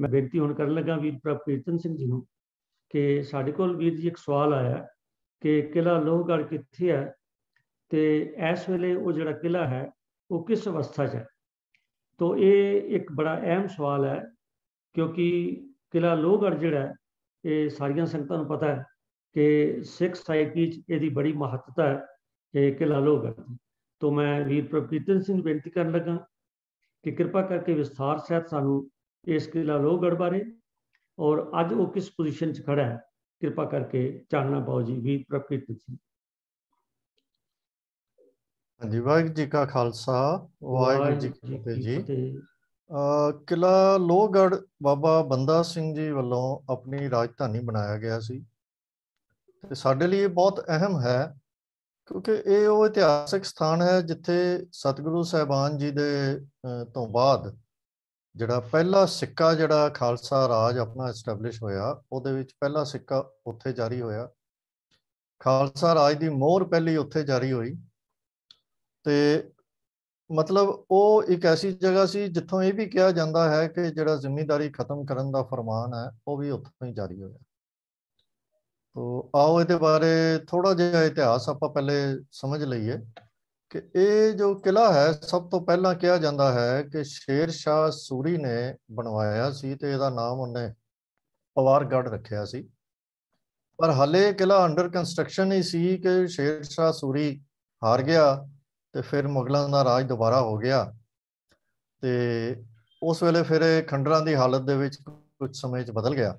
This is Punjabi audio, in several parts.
ਮੈਂ ਬੇਨਤੀ ਹੁਣ ਕਰਨ ਲੱਗਾ ਵੀਰ ਪ੍ਰਪੀਤਨ ਸਿੰਘ ਜੀ ਨੂੰ ਕਿ ਸਾਡੇ ਕੋਲ ਵੀਰ ਜੀ ਇੱਕ ਸਵਾਲ ਆਇਆ ਕਿ ਕਿਲਾ ਲੋਹਗੜ ਕਿੱਥੇ ਹੈ ਤੇ ਇਸ ਵੇਲੇ ਉਹ ਜਿਹੜਾ ਕਿਲਾ ਹੈ ਉਹ ਕਿਸ ਅਵਸਥਾ 'ਚ ਹੈ ਤੋਂ ਇਹ ਇੱਕ ਬੜਾ ਅਹਿਮ ਸਵਾਲ ਹੈ ਕਿਉਂਕਿ ਕਿਲਾ ਲੋਹਗੜ ਜਿਹੜਾ ਇਹ ਸਾਰੀਆਂ ਸੰਗਤਾਂ ਨੂੰ ਪਤਾ ਹੈ ਕਿ ਸਿੱਖ ਸਾਇਕੀ 'ਚ ਇਹਦੀ ਬੜੀ ਮਹੱਤਤਾ ਹੈ ਇਹ ਕਿਲਾ ਲੋਹਗੜ ਤੋਂ ਮੈਂ ਵੀਰ ਪ੍ਰਪੀਤਨ ਸਿੰਘ ਬੇਨਤੀ ਕਰਨ ਲੱਗਾ ਕਿ ਕਿਰਪਾ ਕਰਕੇ ਵਿਸਥਾਰ ਸਹਿਤ ਸਾਨੂੰ ਇਸ ਕਿਲਾ ਲੋਹਗੜ ਬਾਰੇ ਔਰ ਅੱਜ ਉਹ ਕਿਸ ਪੋਜੀਸ਼ਨ 'ਚ ਖੜਾ ਹੈ ਕਿਰਪਾ ਕਰਕੇ ਚਾਨਣਾ ਪਾਓ ਜੀ ਵੀ ਪ੍ਰਕਿਰਤ ਜੀ ਹਾਂਜੀ ਵਾਹਿਗੁਰੂ ਜੀ ਕਾ ਖਾਲਸਾ ਵਾਹਿਗੁਰੂ ਜੀ ਕੀ ਫਤਿਹ ਜੀ ਕਿਲਾ ਲੋਹਗੜ ਬਾਬਾ ਬੰਦਾ ਸਿੰਘ ਜੀ ਵੱਲੋਂ ਆਪਣੀ ਰਾਜਧਾਨੀ ਬਣਾਇਆ ਗਿਆ ਸੀ ਤੇ ਸਾਡੇ ਲਈ ਬਹੁਤ ਅਹਿਮ ਹੈ ਕਿਉਂਕਿ ਇਹ ਉਹ ਇਤਿਹਾਸਿਕ ਸਥਾਨ ਹੈ ਜਿੱਥੇ ਸਤਿਗੁਰੂ ਸਹਿਬਾਨ ਜੀ ਦੇ ਤੋਂ ਬਾਅਦ ਜਿਹੜਾ ਪਹਿਲਾ ਸਿੱਕਾ ਜਿਹੜਾ ਖਾਲਸਾ ਰਾਜ ਆਪਣਾ ਐਸਟੈਬਲਿਸ਼ ਹੋਇਆ ਉਹਦੇ ਵਿੱਚ ਪਹਿਲਾ ਸਿੱਕਾ ਉੱਥੇ ਜਾਰੀ ਹੋਇਆ ਖਾਲਸਾ ਰਾਜ ਦੀ ਮੋਹਰ ਪਹਿਲੀ ਉੱਥੇ ਜਾਰੀ ਹੋਈ ਤੇ ਮਤਲਬ ਉਹ ਇੱਕ ਐਸੀ ਜਗ੍ਹਾ ਸੀ ਜਿੱਥੋਂ ਇਹ ਵੀ ਕਿਹਾ ਜਾਂਦਾ ਹੈ ਕਿ ਜਿਹੜਾ ਜ਼ਿੰਮੇਵਾਰੀ ਖਤਮ ਕਰਨ ਦਾ ਫਰਮਾਨ ਹੈ ਉਹ ਵੀ ਉੱਥੋਂ ਹੀ ਜਾਰੀ ਹੋਇਆ ਤੋਂ ਆਓ ਇਹਦੇ ਬਾਰੇ ਥੋੜਾ ਜਿਹਾ ਇਤਿਹਾਸ ਆਪਾਂ ਪਹਿਲੇ ਸਮਝ ਲਈਏ ਕਿ ਇਹ ਜੋ ਕਿਲਾ ਹੈ ਸਭ ਤੋਂ ਪਹਿਲਾਂ ਕਿਹਾ ਜਾਂਦਾ ਹੈ ਕਿ ਸ਼ੇਰ ਸ਼ਾਹ ਸੂਰੀ ਨੇ ਬਣਵਾਇਆ ਸੀ ਤੇ ਇਹਦਾ ਨਾਮ ਉਹਨੇ ਪਵਾਰਗੜ ਰੱਖਿਆ ਸੀ ਪਰ ਹਲੇ ਕਿਲਾ ਅੰਡਰ ਕੰਸਟਰਕਸ਼ਨ ਹੀ ਸੀ ਕਿ ਸ਼ੇਰ ਸ਼ਾਹ ਸੂਰੀ ਹਾਰ ਗਿਆ ਤੇ ਫਿਰ ਮੁਗਲਾਂ ਦਾ ਰਾਜ ਦੁਬਾਰਾ ਹੋ ਗਿਆ ਤੇ ਉਸ ਵੇਲੇ ਫਿਰ ਇਹ ਖੰਡਰਾਂ ਦੀ ਹਾਲਤ ਦੇ ਵਿੱਚ ਕੁਝ ਸਮੇਂ 'ਚ ਬਦਲ ਗਿਆ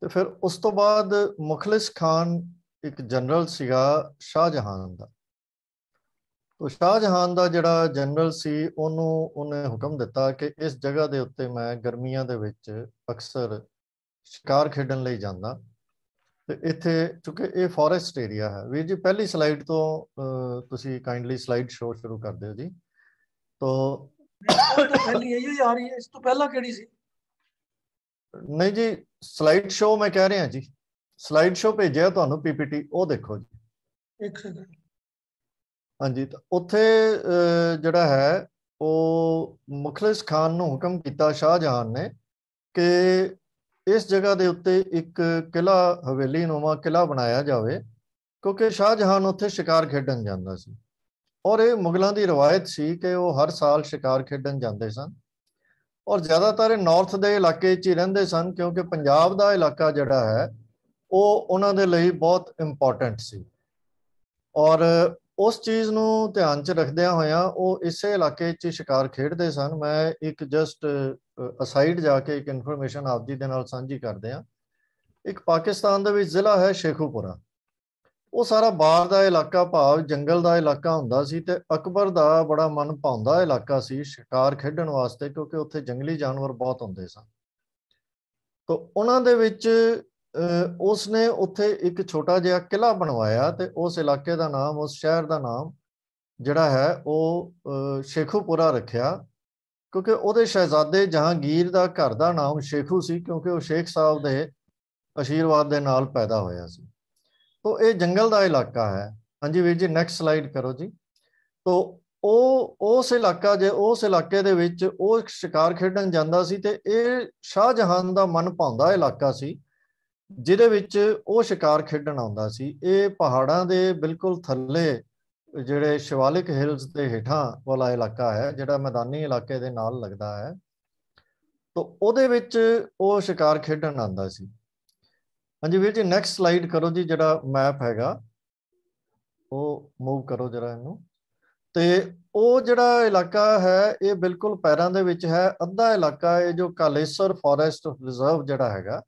ਤੇ ਫਿਰ ਉਸ ਤੋਂ ਬਾਅਦ ਮੁਖਲਿਸ ਖਾਨ ਇੱਕ ਜਨਰਲ ਸੀਗਾ ਸ਼ਾਹਜਹਾਨ ਦਾ ਤੋ ਸ਼ਾਹਜਹਾਨ ਦਾ ਜਿਹੜਾ ਜਨਰਲ ਸੀ ਉਹਨੂੰ ਉਹਨੇ ਹੁਕਮ ਦਿੱਤਾ ਕਿ ਇਸ ਜਗ੍ਹਾ ਦੇ ਉੱਤੇ ਮੈਂ ਗਰਮੀਆਂ ਦੇ ਵਿੱਚ ਅਕਸਰ ਸ਼ਿਕਾਰ ਖੇਡਣ ਲਈ ਜਾਂਦਾ ਤੇ ਇੱਥੇ ਕਿਉਂਕਿ ਇਹ ਫੋਰੈਸਟ ਏਰੀਆ ਹੈ ਵੀਰ ਜੀ ਪਹਿਲੀ ਸਲਾਈਡ ਤੋਂ ਤੁਸੀਂ ਕਾਈਂਡਲੀ ਸਲਾਈਡ ਸ਼ੋਅ ਸ਼ੁਰੂ ਕਰ ਦਿਓ ਜੀ ਤੋ ਪਹਿਲੀ ਇਹ ਹੀ ਆ ਰਹੀ ਹੈ ਇਸ ਤੋਂ ਪਹਿਲਾਂ ਕਿਹੜੀ ਸੀ ਨਹੀਂ ਜੀ ਸਲਾਈਡ ਸ਼ੋਅ ਮੈਂ ਕਹਿ ਰਿਹਾ ਜੀ ਸਲਾਈਡ ਸ਼ੋਅ ਭੇਜਿਆ ਤੁਹਾਨੂੰ ਪੀਪੀਟੀ ਉਹ ਦੇਖੋ ਜੀ ਇੱਕ ਸੈਕਿੰਡ ਹਾਂਜੀ ਉੱਥੇ ਜਿਹੜਾ ਹੈ ਉਹ ਮੁਖਲਿਸ ਖਾਨ ਨੂੰ ਹੁਕਮ ਕੀਤਾ ਸ਼ਾਹਜਹਾਨ ਨੇ ਕਿ ਇਸ ਜਗ੍ਹਾ ਦੇ ਉੱਤੇ ਇੱਕ ਕਿਲਾ ਹਵੇਲੀ ਨੋਵਾ ਕਿਲਾ ਬਣਾਇਆ ਜਾਵੇ ਕਿਉਂਕਿ ਸ਼ਾਹਜਹਾਨ ਉੱਥੇ ਸ਼ਿਕਾਰ ਖੇਡਣ ਜਾਂਦਾ ਸੀ ਔਰ ਇਹ ਮੁਗਲਾਂ ਦੀ ਰਵਾਇਤ ਸੀ ਕਿ ਉਹ ਹਰ ਸਾਲ ਸ਼ਿਕਾਰ ਖੇਡਣ ਜਾਂਦੇ ਸਨ ਔਰ ਜ਼ਿਆਦਾਤਰ ਇਹ ਨਾਰਥ ਦੇ ਇਲਾਕੇ 'ਚ ਹੀ ਰਹਿੰਦੇ ਸਨ ਕਿਉਂਕਿ ਪੰਜਾਬ ਦਾ ਇਲਾਕਾ ਜਿਹੜਾ ਹੈ ਉਹ ਉਹਨਾਂ ਦੇ ਲਈ ਬਹੁਤ ਇੰਪੋਰਟੈਂਟ ਸੀ ਔਰ ਉਸ ਚੀਜ਼ ਨੂੰ ਧਿਆਨ 'ਚ ਰੱਖਦਿਆਂ ਹੋਇਆਂ ਉਹ ਇਸੇ ਇਲਾਕੇ 'ਚ ਸ਼ਿਕਾਰ ਖੇਡਦੇ ਸਨ ਮੈਂ ਇੱਕ ਜਸਟ ਅਸਾਈਡ ਜਾ ਕੇ ਇੱਕ ਇਨਫੋਰਮੇਸ਼ਨ ਆਪਦੀ ਦੇ ਨਾਲ ਸਾਂਝੀ ਕਰਦੇ ਆ ਇੱਕ ਪਾਕਿਸਤਾਨ ਦੇ ਵਿੱਚ ਜ਼ਿਲ੍ਹਾ ਹੈ ਸ਼ੇਖੂਪੁਰਾ ਉਹ ਸਾਰਾ ਬਾਹਰ ਦਾ ਇਲਾਕਾ ਭਾਵ ਜੰਗਲ ਦਾ ਇਲਾਕਾ ਹੁੰਦਾ ਸੀ ਤੇ ਅਕਬਰ ਦਾ ਬੜਾ ਮਨ ਪਾਉਂਦਾ ਇਲਾਕਾ ਸੀ ਸ਼ਿਕਾਰ ਖੇਡਣ ਵਾਸਤੇ ਕਿਉਂਕਿ ਉੱਥੇ ਜੰਗਲੀ ਜਾਨਵਰ ਬਹੁਤ ਹੁੰਦੇ ਸਨ ਤੋਂ ਉਹਨਾਂ ਦੇ ਵਿੱਚ ਉਸ ਨੇ ਉੱਥੇ ਇੱਕ ਛੋਟਾ ਜਿਹਾ ਕਿਲਾ ਬਣਵਾਇਆ ਤੇ ਉਸ ਇਲਾਕੇ ਦਾ ਨਾਮ ਉਸ ਸ਼ਹਿਰ ਦਾ ਨਾਮ ਜਿਹੜਾ ਹੈ ਉਹ ਸ਼ੇਖੂਪੁਰਾ ਰੱਖਿਆ ਕਿਉਂਕਿ ਉਹਦੇ ਸ਼ਹਿਜ਼ਾਦੇ ਜਹਾਂਗੀਰ ਦਾ ਘਰ ਦਾ ਨਾਮ ਸ਼ੇਖੂ ਸੀ ਕਿਉਂਕਿ ਉਹ ਸ਼ੇਖ ਸਾਹਿਬ ਦੇ ਅਸ਼ੀਰਵਾਦ ਦੇ ਨਾਲ ਪੈਦਾ ਹੋਇਆ ਸੀ ਤੋਂ ਇਹ ਜੰਗਲ ਦਾ ਇਲਾਕਾ ਹੈ ਹਾਂਜੀ ਵੀਰ ਜੀ ਨੈਕਸਟ ਸਲਾਈਡ ਕਰੋ ਜੀ ਤੋਂ ਉਹ ਉਸ ਇਲਾਕਾ ਜੇ ਉਸ ਇਲਾਕੇ ਦੇ ਵਿੱਚ ਉਹ ਸ਼ਿਕਾਰ ਖੇਡਣ ਜਾਂਦਾ ਸੀ ਤੇ ਇਹ ਸ਼ਾਹਜਹਾਨ ਦਾ ਮਨ ਪਾਉਂਦਾ ਇਲਾਕਾ ਸੀ ਜਿਹਦੇ ਵਿੱਚ ਉਹ ਸ਼ਿਕਾਰ ਖੇਡਣ ਆਉਂਦਾ ਸੀ ਇਹ ਪਹਾੜਾਂ ਦੇ ਬਿਲਕੁਲ ਥੱਲੇ ਜਿਹੜੇ ਸ਼ਿਵਾਲਿਕ ਹਿਲਸ ਦੇ ਹੇਠਾਂ ਵਾਲਾ ਇਲਾਕਾ ਹੈ ਜਿਹੜਾ ਮੈਦਾਨੀ ਇਲਾਕੇ ਦੇ ਨਾਲ ਲੱਗਦਾ ਹੈ ਤੋਂ ਉਹਦੇ ਵਿੱਚ ਉਹ ਸ਼ਿਕਾਰ ਖੇਡਣ ਆਉਂਦਾ ਸੀ ਹਾਂਜੀ ਵੀਰ ਜੀ ਨੈਕਸਟ ਸਲਾਈਡ ਕਰੋ ਜੀ ਜਿਹੜਾ ਮੈਪ ਹੈਗਾ ਉਹ ਮੂਵ ਕਰੋ ਜਰਾ ਇਹਨੂੰ ਤੇ ਉਹ ਜਿਹੜਾ ਇਲਾਕਾ ਹੈ ਇਹ ਬਿਲਕੁਲ ਪੈਰਾਂ ਦੇ ਵਿੱਚ ਹੈ ਅੱਧਾ ਇਲਾਕਾ ਇਹ ਜੋ ਕਾਲੇਸਰ ਫੋਰੈਸਟ ਰਿਜ਼ਰਵ ਜਿਹੜਾ ਹੈਗਾ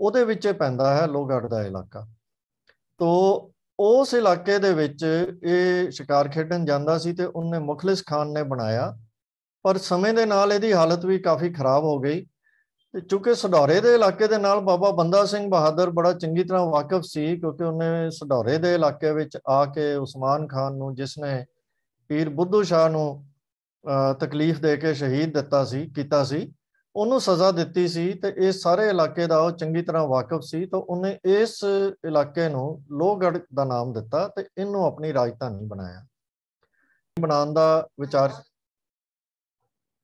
ਉਹਦੇ ਵਿੱਚ ਪੈਂਦਾ ਹੈ ਲੋਗੜ ਦਾ ਇਲਾਕਾ ਤੋਂ ਉਸ ਇਲਾਕੇ ਦੇ ਵਿੱਚ ਇਹ ਸ਼ਿਕਾਰ ਖੇਡਣ ਜਾਂਦਾ ਸੀ ਤੇ ਉਹਨੇ ਮੁਖਲਿਸ ਖਾਨ ਨੇ ਬਣਾਇਆ ਪਰ ਸਮੇਂ ਦੇ ਨਾਲ ਇਹਦੀ ਹਾਲਤ ਵੀ ਕਾਫੀ ਖਰਾਬ ਹੋ ਗਈ ਤੇ ਕਿਉਂਕਿ ਸਡੌਰੇ ਦੇ ਇਲਾਕੇ ਦੇ ਨਾਲ ਬਾਬਾ ਬੰਦਾ ਸਿੰਘ ਬਹਾਦਰ ਬੜਾ ਚੰਗੀ ਤਰ੍ਹਾਂ ਵਾਕਿਫ ਸੀ ਕਿਉਂਕਿ ਉਹਨੇ ਸਡੌਰੇ ਦੇ ਇਲਾਕੇ ਵਿੱਚ ਆ ਕੇ ਉਸਮਾਨ ਖਾਨ ਨੂੰ ਜਿਸ ਨੇ ਪੀਰ ਬੁੱਧੂ ਸ਼ਾਹ ਨੂੰ ਤਕਲੀਫ ਦੇ ਕੇ ਸ਼ਹੀਦ ਦਿੱਤਾ ਸੀ ਕੀਤਾ ਸੀ ਉਹਨੂੰ ਸਜ਼ਾ ਦਿੱਤੀ ਸੀ ਤੇ ਇਹ ਸਾਰੇ ਇਲਾਕੇ ਦਾ ਉਹ ਚੰਗੀ ਤਰ੍ਹਾਂ ਵਾਕਿਫ ਸੀ ਤਾਂ ਉਹਨੇ ਇਸ ਇਲਾਕੇ ਨੂੰ ਲੋਹਗੜ ਦਾ ਨਾਮ ਦਿੱਤਾ ਤੇ ਇਹਨੂੰ ਆਪਣੀ ਰਾਜਧਾਨੀ ਬਣਾਇਆ ਬਣਾਉਣ ਦਾ ਵਿਚਾਰ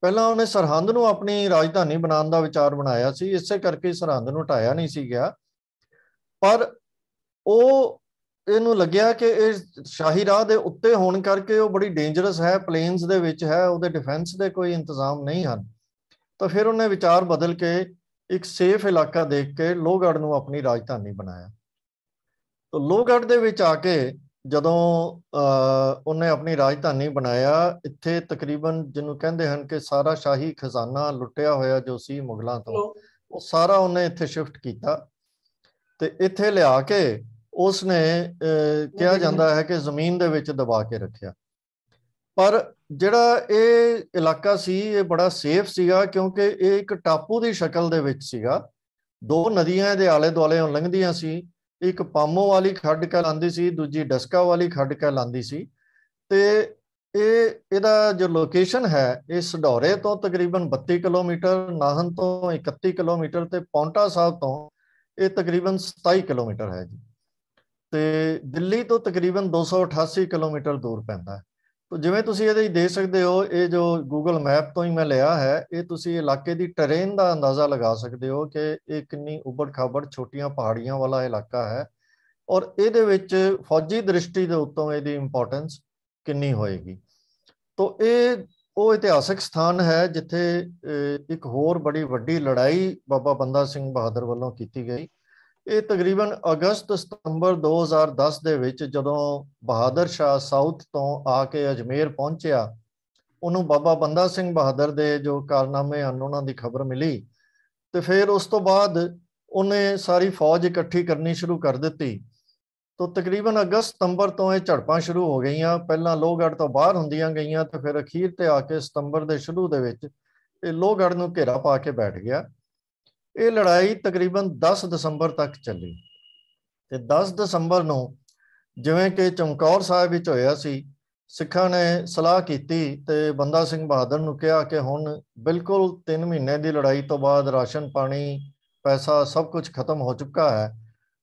ਪਹਿਲਾਂ ਉਹਨੇ ਸਰਹੰਦ ਨੂੰ ਆਪਣੀ ਰਾਜਧਾਨੀ ਬਣਾਉਣ ਦਾ ਵਿਚਾਰ ਬਣਾਇਆ ਸੀ ਇਸੇ ਕਰਕੇ ਸਰਹੰਦ ਨੂੰ ਟਾਇਆ ਨਹੀਂ ਸੀ ਗਿਆ ਪਰ ਉਹ ਇਹਨੂੰ ਲੱਗਿਆ ਕਿ ਇਹ ਸ਼ਾਹੀ ਰਾਹ ਦੇ ਉੱਤੇ ਹੋਣ ਕਰਕੇ ਉਹ ਬੜੀ ਡੇਂਜਰਸ ਹੈ ਪਲੇਨਸ ਦੇ ਵਿੱਚ ਹੈ ਉਹਦੇ ਡਿਫੈਂਸ ਦੇ ਕੋਈ ਇੰਤਜ਼ਾਮ ਨਹੀਂ ਹਨ ਤਾਂ ਫਿਰ ਉਹਨੇ ਵਿਚਾਰ ਬਦਲ ਕੇ ਇੱਕ ਸੇਫ ਇਲਾਕਾ ਦੇਖ ਕੇ ਲੋਗੜ ਨੂੰ ਆਪਣੀ ਰਾਜਧਾਨੀ ਬਣਾਇਆ ਤਾਂ ਲੋਗੜ ਦੇ ਵਿੱਚ ਆ ਕੇ ਜਦੋਂ ਉਹਨੇ ਆਪਣੀ ਰਾਜਧਾਨੀ ਬਣਾਇਆ ਇੱਥੇ ਤਕਰੀਬਨ ਜਿਹਨੂੰ ਕਹਿੰਦੇ ਹਨ ਕਿ ਸਾਰਾ ਸ਼ਾਹੀ ਖਜ਼ਾਨਾ ਲੁੱਟਿਆ ਹੋਇਆ ਜੋ ਸੀ ਮੁਗਲਾਂ ਤੋਂ ਉਹ ਸਾਰਾ ਉਹਨੇ ਇੱਥੇ ਸ਼ਿਫਟ ਕੀਤਾ ਤੇ ਇੱਥੇ ਲਿਆ ਕੇ ਉਸਨੇ ਕਿਹਾ ਜਾਂਦਾ ਹੈ ਕਿ ਜ਼ਮੀਨ ਦੇ ਵਿੱਚ ਦਬਾ ਕੇ ਰੱਖਿਆ ਪਰ ਜਿਹੜਾ ਇਹ ਇਲਾਕਾ ਸੀ ਇਹ ਬੜਾ ਸੇਫ ਸੀਗਾ ਕਿਉਂਕਿ ਇਹ ਇੱਕ ਟਾਪੂ ਦੀ ਸ਼ਕਲ ਦੇ ਵਿੱਚ ਸੀਗਾ ਦੋ ਨਦੀਆਂ ਦੇ ਆਲੇ ਦੁਆਲੇ ਲੰਘਦੀਆਂ ਸੀ ਇੱਕ ਪਾਮੋ ਵਾਲੀ ਖੱਡ ਕਹਿੰਦੀ ਸੀ ਦੂਜੀ ਡਸਕਾ ਵਾਲੀ ਖੱਡ ਕਹਿੰਦੀ ਸੀ ਤੇ ਇਹ ਇਹਦਾ ਜੋ ਲੋਕੇਸ਼ਨ ਹੈ ਇਹ ਸਡੌਰੇ ਤੋਂ ਤਕਰੀਬਨ 32 ਕਿਲੋਮੀਟਰ ਨਾਹਨ ਤੋਂ 31 ਕਿਲੋਮੀਟਰ ਤੇ ਪੌਂਟਾ ਸਾਹਿਬ ਤੋਂ ਇਹ ਤਕਰੀਬਨ 27 ਕਿਲੋਮੀਟਰ ਹੈ ਜੀ ਤੇ ਦਿੱਲੀ ਤੋਂ ਤਕਰੀਬਨ 288 ਕਿਲੋਮੀਟਰ ਦੂਰ ਪੈਂਦਾ ਹੈ ਤੋ ਜਿਵੇਂ ਤੁਸੀਂ ਇਹਦੇ ਦੇਖ ਸਕਦੇ ਹੋ ਇਹ ਜੋ Google ਮੈਪ ਤੋਂ ਹੀ ਮੈਂ ਲਿਆ ਹੈ ਇਹ ਤੁਸੀਂ ਇਲਾਕੇ ਦੀ ਟਰੇਨ ਦਾ ਅੰਦਾਜ਼ਾ ਲਗਾ ਸਕਦੇ ਹੋ ਕਿ ਇਹ ਕਿੰਨੀ ਉਬੜ-ਖਾਬੜ ਛੋਟੀਆਂ ਪਹਾੜੀਆਂ ਵਾਲਾ ਇਲਾਕਾ ਹੈ ਔਰ ਇਹਦੇ ਵਿੱਚ ਫੌਜੀ ਦ੍ਰਿਸ਼ਟੀ ਦੇ ਉੱਤੋਂ ਇਹਦੀ ਇੰਪੋਰਟੈਂਸ ਕਿੰਨੀ ਹੋਏਗੀ ਤੋ ਇਹ ਉਹ ਇਤਿਹਾਸਕ ਸਥਾਨ ਹੈ ਜਿੱਥੇ ਇੱਕ ਹੋਰ ਬੜੀ ਵੱਡੀ ਲੜਾਈ ਬਾਬਾ ਬੰਦਾ ਸਿੰਘ ਬਹਾਦਰ ਵੱਲੋਂ ਕੀਤੀ ਗਈ ਇਹ ਤਕਰੀਬਨ ਅਗਸਤ ਸਤੰਬਰ 2010 ਦੇ ਵਿੱਚ ਜਦੋਂ ਬਹਾਦਰ ਸ਼ਾਹ ਸਾਊਥ ਤੋਂ ਆ ਕੇ ਅਜਮੇਰ ਪਹੁੰਚਿਆ ਉਹਨੂੰ ਬਾਬਾ ਬੰਦਾ ਸਿੰਘ ਬਹਾਦਰ ਦੇ ਜੋ ਕਾਰਨਾਮੇ ਹਨ ਉਹਨਾਂ ਦੀ ਖਬਰ ਮਿਲੀ ਤੇ ਫਿਰ ਉਸ ਤੋਂ ਬਾਅਦ ਉਹਨੇ ਸਾਰੀ ਫੌਜ ਇਕੱਠੀ ਕਰਨੀ ਸ਼ੁਰੂ ਕਰ ਦਿੱਤੀ ਤੋ ਤਕਰੀਬਨ ਅਗਸਤ ਸਤੰਬਰ ਤੋਂ ਇਹ ਝੜਪਾਂ ਸ਼ੁਰੂ ਹੋ ਗਈਆਂ ਪਹਿਲਾਂ ਲੋਹਗੜ੍ਹ ਤੋਂ ਬਾਹਰ ਹੁੰਦੀਆਂ ਗਈਆਂ ਤੇ ਫਿਰ ਅਖੀਰ ਤੇ ਆ ਕੇ ਸਤੰਬਰ ਦੇ ਸ਼ੁਰੂ ਦੇ ਵਿੱਚ ਇਹ ਲੋਹਗੜ੍ਹ ਨੂੰ ਘੇਰਾ ਪਾ ਕੇ ਬੈਠ ਗਿਆ ਇਹ ਲੜਾਈ ਤਕਰੀਬਨ 10 ਦਸੰਬਰ ਤੱਕ ਚੱਲੀ ਤੇ 10 ਦਸੰਬਰ ਨੂੰ ਜਿਵੇਂ ਕਿ ਚਮਕੌਰ ਸਾਹਿਬ ਵਿੱਚ ਹੋਇਆ ਸੀ ਸਿੱਖਾਂ ਨੇ ਸਲਾਹ ਕੀਤੀ ਤੇ ਬੰਦਾ ਸਿੰਘ ਬਹਾਦਰ ਨੂੰ ਕਿਹਾ ਕਿ ਹੁਣ ਬਿਲਕੁਲ 3 ਮਹੀਨੇ ਦੀ ਲੜਾਈ ਤੋਂ ਬਾਅਦ ਰਾਸ਼ਨ ਪਾਣੀ ਪੈਸਾ ਸਭ ਕੁਝ ਖਤਮ ਹੋ ਚੁੱਕਾ ਹੈ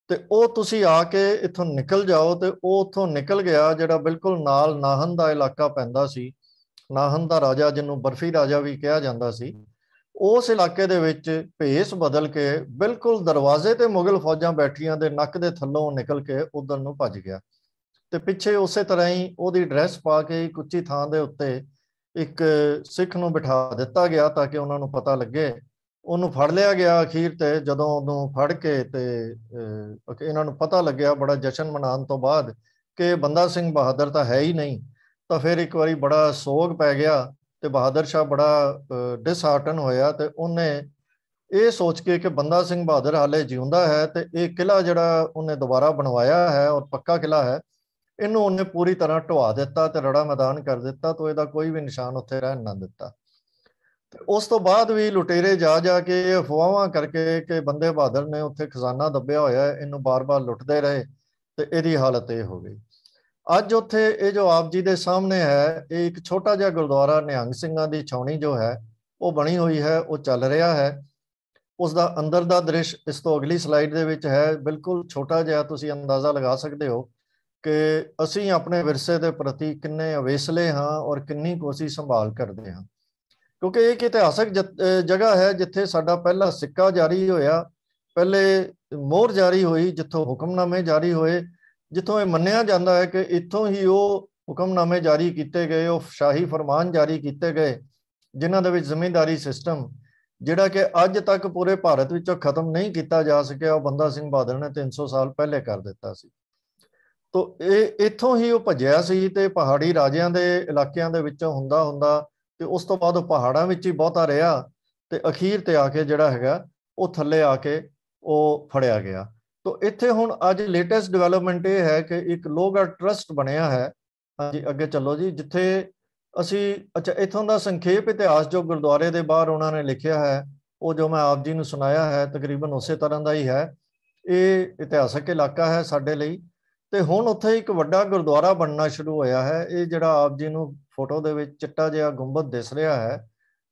ਤੇ ਉਹ ਤੁਸੀਂ ਆ ਕੇ ਇੱਥੋਂ ਨਿਕਲ ਜਾਓ ਤੇ ਉਹ ਉੱਥੋਂ ਨਿਕਲ ਗਿਆ ਜਿਹੜਾ ਬਿਲਕੁਲ ਨਾਲ ਨਾਹਨ ਦਾ ਇਲਾਕਾ ਪੈਂਦਾ ਸੀ ਨਾਹਨ ਦਾ ਰਾਜਾ ਜਿਹਨੂੰ ਬਰਫੀ ਰਾਜਾ ਵੀ ਕਿਹਾ ਜਾਂਦਾ ਸੀ ਉਸ ਇਲਾਕੇ ਦੇ ਵਿੱਚ ਭੇਸ ਬਦਲ ਕੇ ਬਿਲਕੁਲ ਦਰਵਾਜ਼ੇ ਤੇ ਮੁਗਲ ਫੌਜਾਂ ਬੈਠੀਆਂ ਦੇ ਨੱਕ ਦੇ ਥੱਲੋਂ ਨਿਕਲ ਕੇ ਉਧਰ ਨੂੰ ਭੱਜ ਗਿਆ ਤੇ ਪਿੱਛੇ ਉਸੇ ਤਰ੍ਹਾਂ ਹੀ ਉਹਦੀ ਡਰੈਸ ਪਾ ਕੇ ਕੁੱਚੀ ਥਾਂ ਦੇ ਉੱਤੇ ਇੱਕ ਸਿੱਖ ਨੂੰ ਬਿਠਾ ਦਿੱਤਾ ਗਿਆ ਤਾਂ ਕਿ ਉਹਨਾਂ ਨੂੰ ਪਤਾ ਲੱਗੇ ਉਹਨੂੰ ਫੜ ਲਿਆ ਗਿਆ ਅਖੀਰ ਤੇ ਜਦੋਂ ਉਹਨੂੰ ਫੜ ਕੇ ਤੇ ਇਹਨਾਂ ਨੂੰ ਪਤਾ ਲੱਗਿਆ ਬੜਾ ਜਸ਼ਨ ਮਨਾਉਣ ਤੋਂ ਬਾਅਦ ਕਿ ਬੰਦਾ ਸਿੰਘ ਬਹਾਦਰ ਤਾਂ ਹੈ ਹੀ ਨਹੀਂ ਤਾਂ ਫਿਰ ਇੱਕ ਵਾਰੀ ਬੜਾ ਸੋਗ ਪੈ ਗਿਆ ਤੇ ਬਹਾਦਰ ਸ਼ਾਹ ਬੜਾ ਡਿਸਹਾਰਟਨ ਹੋਇਆ ਤੇ ਉਹਨੇ ਇਹ ਸੋਚ ਕੇ ਕਿ ਬੰਦਾ ਸਿੰਘ ਬਹਾਦਰ ਹਾਲੇ ਜਿਉਂਦਾ ਹੈ ਤੇ ਇਹ ਕਿਲਾ ਜਿਹੜਾ ਉਹਨੇ ਦੁਬਾਰਾ ਬਣਵਾਇਆ ਹੈ ਔਰ ਪੱਕਾ ਕਿਲਾ ਹੈ ਇਹਨੂੰ ਉਹਨੇ ਪੂਰੀ ਤਰ੍ਹਾਂ ਢਵਾ ਦਿੱਤਾ ਤੇ ਰੜਾ ਮੈਦਾਨ ਕਰ ਦਿੱਤਾ ਤੋਂ ਇਹਦਾ ਕੋਈ ਵੀ ਨਿਸ਼ਾਨ ਉੱਥੇ ਰਹਿਣ ਨਾ ਦਿੱਤਾ ਤੇ ਉਸ ਤੋਂ ਬਾਅਦ ਵੀ ਲੁਟੇਰੇ ਜਾ ਜਾ ਕੇ ਅਫਵਾਹਾਂ ਕਰਕੇ ਕਿ ਬੰਦੇ ਬਹਾਦਰ ਨੇ ਉੱਥੇ ਖਜ਼ਾਨਾ ਦੱਬਿਆ ਹੋਇਆ ਇਹਨੂੰ ਬਾਰ-ਬਾਰ ਲੁੱਟਦੇ ਰਹੇ ਤੇ ਇਹਦੀ ਹਾਲਤ ਇਹ ਹੋ ਗਈ ਅੱਜ ਉੱਥੇ ਇਹ ਜੋ ਆਪ ਜੀ ਦੇ ਸਾਹਮਣੇ ਹੈ ਇਹ ਇੱਕ ਛੋਟਾ ਜਿਹਾ ਗੁਰਦੁਆਰਾ ਨਿਹੰਗ ਸਿੰਘਾਂ ਦੀ ਛਾਉਣੀ ਜੋ ਹੈ ਉਹ ਬਣੀ ਹੋਈ ਹੈ ਉਹ ਚੱਲ ਰਿਹਾ ਹੈ ਉਸ ਦਾ ਅੰਦਰ ਦਾ ਦ੍ਰਿਸ਼ ਇਸ ਤੋਂ ਅਗਲੀ ਸਲਾਈਡ ਦੇ ਵਿੱਚ ਹੈ ਬਿਲਕੁਲ ਛੋਟਾ ਜਿਹਾ ਤੁਸੀਂ ਅੰਦਾਜ਼ਾ ਲਗਾ ਸਕਦੇ ਹੋ ਕਿ ਅਸੀਂ ਆਪਣੇ ਵਿਰਸੇ ਦੇ ਪ੍ਰਤੀ ਕਿੰਨੇ ਅਵੇਸਲੇ ਹਾਂ ਔਰ ਕਿੰਨੀ ਕੋਸ਼ਿਸ਼ ਸੰਭਾਲ ਕਰਦੇ ਹਾਂ ਕਿਉਂਕਿ ਇਹ ਇੱਕ ਇਤਿਹਾਸਕ ਜਗ੍ਹਾ ਹੈ ਜਿੱਥੇ ਸਾਡਾ ਪਹਿਲਾ ਸਿੱਕਾ ਜਾਰੀ ਹੋਇਆ ਪਹਿਲੇ ਮੋਹਰ ਜਾਰੀ ਹੋਈ ਜਿੱਥੋਂ ਹੁਕਮਨਾਮੇ ਜਾਰੀ ਹੋਏ ਜਿੱਥੋਂ ਇਹ ਮੰਨਿਆ ਜਾਂਦਾ ਹੈ ਕਿ ਇੱਥੋਂ ਹੀ ਉਹ ਹੁਕਮਨਾਮੇ ਜਾਰੀ ਕੀਤੇ ਗਏ ਉਹ ਸ਼ਾਹੀ ਫਰਮਾਨ ਜਾਰੀ ਕੀਤੇ ਗਏ ਜਿਨ੍ਹਾਂ ਦੇ ਵਿੱਚ ਜ਼ਿੰਮੇਵਾਰੀ ਸਿਸਟਮ ਜਿਹੜਾ ਕਿ ਅੱਜ ਤੱਕ ਪੂਰੇ ਭਾਰਤ ਵਿੱਚੋਂ ਖਤਮ ਨਹੀਂ ਕੀਤਾ ਜਾ ਸਕਿਆ ਉਹ ਬੰਦਾ ਸਿੰਘ ਬਹਾਦਰ ਨੇ 300 ਸਾਲ ਪਹਿਲੇ ਕਰ ਦਿੱਤਾ ਸੀ ਤੋਂ ਇਹ ਇੱਥੋਂ ਹੀ ਉਹ ਭੱਜਿਆ ਸੀ ਤੇ ਪਹਾੜੀ ਰਾਜਿਆਂ ਦੇ ਇਲਾਕਿਆਂ ਦੇ ਵਿੱਚੋਂ ਹੁੰਦਾ ਹੁੰਦਾ ਤੇ ਉਸ ਤੋਂ ਬਾਅਦ ਉਹ ਪਹਾੜਾਂ ਵਿੱਚ ਹੀ ਬਹੁਤਾ ਰਿਹਾ ਤੇ ਅਖੀਰ ਤੇ ਆ ਕੇ ਜਿਹੜਾ ਹੈਗਾ ਉਹ ਥੱਲੇ ਆ ਕੇ ਉਹ ਫੜਿਆ ਗਿਆ ਤੋਂ ਇੱਥੇ ਹੁਣ ਅੱਜ ਲੇਟੈਸਟ ਡਿਵੈਲਪਮੈਂਟ ਇਹ ਹੈ ਕਿ ਇੱਕ ਲੋਗਾ ਟਰਸਟ ਬਣਿਆ ਹੈ ਹਾਂਜੀ ਅੱਗੇ ਚੱਲੋ ਜੀ ਜਿੱਥੇ ਅਸੀਂ ਅੱਛਾ ਇਥੋਂ ਦਾ ਸੰਖੇਪ ਇਤਿਹਾਸ ਜੋ ਗੁਰਦੁਆਰੇ ਦੇ ਬਾਹਰ ਉਹਨਾਂ ਨੇ ਲਿਖਿਆ ਹੈ ਉਹ ਜੋ ਮੈਂ ਆਪ ਜੀ ਨੂੰ ਸੁਣਾਇਆ ਹੈ ਤਕਰੀਬਨ ਉਸੇ ਤਰ੍ਹਾਂ ਦਾ ਹੀ ਹੈ ਇਹ ਇਤਿਹਾਸਕ ਇਲਾਕਾ ਹੈ ਸਾਡੇ ਲਈ ਤੇ ਹੁਣ ਉੱਥੇ ਇੱਕ ਵੱਡਾ ਗੁਰਦੁਆਰਾ ਬਣਨਾ ਸ਼ੁਰੂ ਹੋਇਆ ਹੈ ਇਹ ਜਿਹੜਾ ਆਪ ਜੀ ਨੂੰ ਫੋਟੋ ਦੇ ਵਿੱਚ ਚਿੱਟਾ ਜਿਹਾ ਗੁੰਬਦ ਦਿਸ ਰਿਹਾ ਹੈ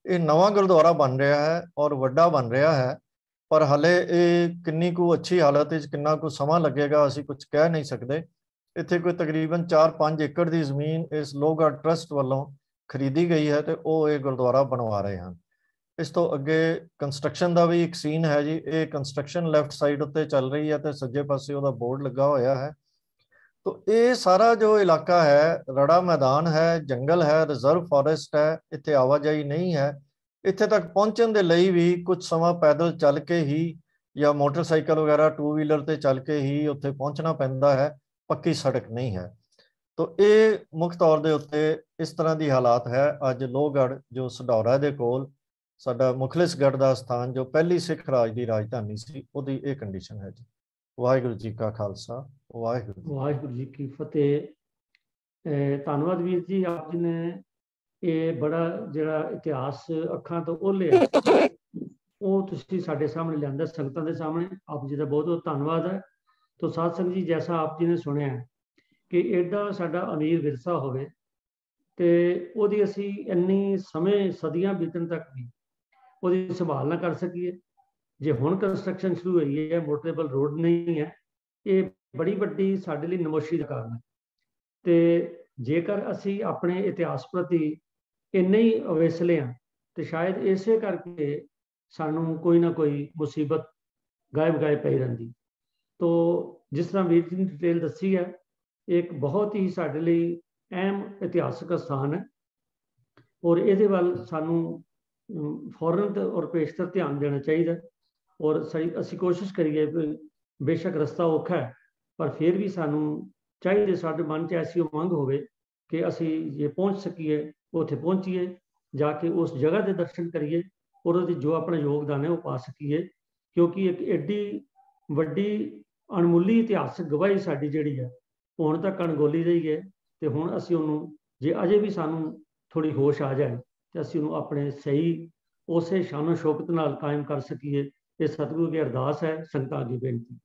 ਇਹ ਨਵਾਂ ਗੁਰਦੁਆਰਾ ਬਣ ਰਿਹਾ ਹੈ ਔਰ ਵੱਡਾ ਬਣ ਰਿਹਾ ਹੈ ਪਰ ਹਲੇ ਇਹ ਕਿੰਨੀ ਕੁ ਅੱਛੀ ਹਾਲਤ ਵਿੱਚ ਕਿੰਨਾ ਕੁ ਸਮਾਂ ਲੱਗੇਗਾ ਅਸੀਂ ਕੁਝ ਕਹਿ ਨਹੀਂ ਸਕਦੇ ਇੱਥੇ ਕੋਈ ਤਕਰੀਬਨ 4-5 ਏਕੜ ਦੀ ਜ਼ਮੀਨ ਇਸ ਲੋਗਾ ਟਰਸਟ ਵੱਲੋਂ ਖਰੀਦੀ ਗਈ ਹੈ ਤੇ ਉਹ ਇਹ ਗੁਰਦੁਆਰਾ ਬਣਵਾ ਰਹੇ ਹਨ ਇਸ ਤੋਂ ਅੱਗੇ ਕੰਸਟਰਕਸ਼ਨ ਦਾ ਵੀ ਇੱਕ ਸੀਨ ਹੈ ਜੀ ਇਹ ਕੰਸਟਰਕਸ਼ਨ ਲੈਫਟ ਸਾਈਡ ਉੱਤੇ ਚੱਲ ਰਹੀ ਹੈ ਤੇ ਸੱਜੇ ਪਾਸੇ ਉਹਦਾ ਬੋਰਡ ਲੱਗਾ ਹੋਇਆ ਹੈ ਤੋ ਇਹ ਸਾਰਾ ਜੋ ਇਲਾਕਾ ਹੈ ਰੜਾ ਮੈਦਾਨ ਹੈ ਜੰਗਲ ਹੈ ਰਿਜ਼ਰਵ ਫੋਰੈਸਟ ਹੈ ਇੱਥੇ ਆਵਾਜਾਈ ਨਹੀਂ ਹੈ ਇੱਥੇ ਤੱਕ ਪਹੁੰਚਣ ਦੇ ਲਈ ਵੀ ਕੁਝ ਸਮਾਂ ਪੈਦਲ ਚੱਲ ਕੇ ਹੀ ਜਾਂ ਮੋਟਰਸਾਈਕਲ ਵਗੈਰਾ ਟੂ ਵੀਲਰ ਤੇ ਚੱਲ ਕੇ ਹੀ ਉੱਥੇ ਪਹੁੰਚਣਾ ਪੈਂਦਾ ਹੈ ਪੱਕੀ ਸੜਕ ਨਹੀਂ ਹੈ ਤੋ ਇਹ ਮੁੱਖ ਤੌਰ ਦੇ ਉੱਤੇ ਇਸ ਤਰ੍ਹਾਂ ਦੀ ਹਾਲਾਤ ਹੈ ਅੱਜ ਲੋਹਗੜ ਜੋ ਸਡੌਰਾ ਦੇ ਕੋਲ ਸਾਡਾ ਮੁਖਲਿਸਗੜ ਦਾ ਸਥਾਨ ਜੋ ਪਹਿਲੀ ਸਿੱਖ ਰਾਜ ਦੀ ਰਾਜਧਾਨੀ ਸੀ ਉਹਦੀ ਇਹ ਕੰਡੀਸ਼ਨ ਹੈ ਜੀ ਵਾਹਿਗੁਰੂ ਜੀ ਕਾ ਖਾਲਸਾ ਵਾਹਿਗੁਰੂ ਵਾਹਿਗੁਰੂ ਜੀ ਕੀ ਫਤਿਹ ਧੰਨਵਾਦ ਵੀਰ ਜੀ ਆਪ ਜੀ ਨੇ ਇਹ ਬੜਾ ਜਿਹੜਾ ਇਤਿਹਾਸ ਅੱਖਾਂ ਤੋਂ ਓਲੇ ਆ ਉਹ ਤੁਸੀਂ ਸਾਡੇ ਸਾਹਮਣੇ ਲਿਆਂਦਾ ਸੰਗਤਾਂ ਦੇ ਸਾਹਮਣੇ ਆਪ ਜੀ ਦਾ ਬਹੁਤ ਬਹੁਤ ਧੰਨਵਾਦ ਹੈ ਤੋਂ ਸਾਧ ਸੰਗਤ ਜੀ ਜੈਸਾ ਆਪ ਜੀ ਨੇ ਸੁਣਿਆ ਕਿ ਐਡਾ ਸਾਡਾ ਅਮੀਰ ਵਿਰਸਾ ਹੋਵੇ ਤੇ ਉਹਦੀ ਅਸੀਂ ਇੰਨੀ ਸਮੇਂ ਸਦੀਆਂ ਬੀਤਣ ਤੱਕ ਵੀ ਉਹਦੀ ਸੰਭਾਲ ਨਾ ਕਰ ਸਕੀਏ ਜੇ ਹੁਣ ਕੰਸਟਰਕਸ਼ਨ ਸ਼ੁਰੂ ਹੋਈ ਹੈ ਮੋਟਰੇਬਲ ਰੋਡ ਨਹੀਂ ਹੈ ਇਹ ਬੜੀ ਵੱਡੀ ਸਾਡੇ ਲਈ ਨਮੋਸ਼ੀ ਦਾ ਕਾਰਨ ਹੈ ਤੇ ਜੇਕਰ ਅਸੀਂ ਆਪਣੇ ਇਤਿਹਾਸ ਪ੍ਰਤੀ ਇੰਨੇ ਹੀ ਅਵੇਸਲੇ ਆ ਤੇ ਸ਼ਾਇਦ ਇਸੇ ਕਰਕੇ ਸਾਨੂੰ ਕੋਈ ਨਾ ਕੋਈ ਮੁਸੀਬਤ ਗਾਇਬ ਗਾਇਬ ਪਈ ਰਹਿੰਦੀ ਤੋਂ ਜਿਸ ਤਰ੍ਹਾਂ ਵੀਰ ਜੀ ਨੇ ਡਿਟੇਲ ਦੱਸੀ ਹੈ ਇੱਕ ਬਹੁਤ ਹੀ ਸਾਡੇ ਲਈ ਅਹਿਮ ਇਤਿਹਾਸਕ ਸਥਾਨ ਹੈ ਔਰ ਇਹਦੇ ਵੱਲ ਸਾਨੂੰ ਫੌਰਨ ਔਰ ਪੇਸ਼ਤਰ ਧਿਆਨ ਦੇਣਾ ਚਾਹੀਦਾ ਔਰ ਅਸੀਂ ਕੋਸ਼ਿਸ਼ ਕਰੀਏ ਬੇਸ਼ੱਕ ਰਸਤਾ ਔਖਾ ਹੈ ਪਰ ਫਿਰ ਵੀ ਸਾਨੂੰ ਚਾਹੀਦੇ ਸਾਡੇ ਮਨ 'ਚ ਐਸੀ ਉਮੰਗ ਹੋਵੇ ਕਿ ਅਸੀਂ ਇਹ ਪਹੁੰਚ ਸਕੀਏ ਉੱਥੇ ਪਹੁੰਚੀਏ ਜਾ ਕੇ ਉਸ ਜਗ੍ਹਾ ਦੇ ਦਰਸ਼ਨ ਕਰੀਏ ਔਰ ਉਹਦੇ ਜੋ ਆਪਣਾ ਯੋਗਦਾਨ ਹੈ ਉਹ ਪਾ ਸਕੀਏ ਕਿਉਂਕਿ ਇੱਕ ਐਡੀ ਵੱਡੀ ਅਣਮੁੱਲੀ ਇਤਿਹਾਸਕ ਗਵਾਹੀ ਸਾਡੀ ਜਿਹੜੀ ਹੈ ਹੁਣ ਤੱਕ ਅਣਗੋਲੀ ਰਹੀ ਹੈ ਤੇ ਹੁਣ ਅਸੀਂ ਉਹਨੂੰ ਜੇ ਅਜੇ ਵੀ ਸਾਨੂੰ ਥੋੜੀ ਹੋਸ਼ ਆ ਜਾਏ ਤੇ ਅਸੀਂ ਉਹਨੂੰ ਆਪਣੇ ਸਹੀ ਉਸੇ ਸ਼ਾਨੋ ਸ਼ੋਭਤ ਨਾਲ ਕਾਇਮ ਕਰ ਸਕੀਏ ਇਹ ਸਤਿਗੁਰੂ ਦੀ ਅਰਦਾਸ ਹੈ ਸੰਗਤਾਂ ਦੀ ਬੇਨਤੀ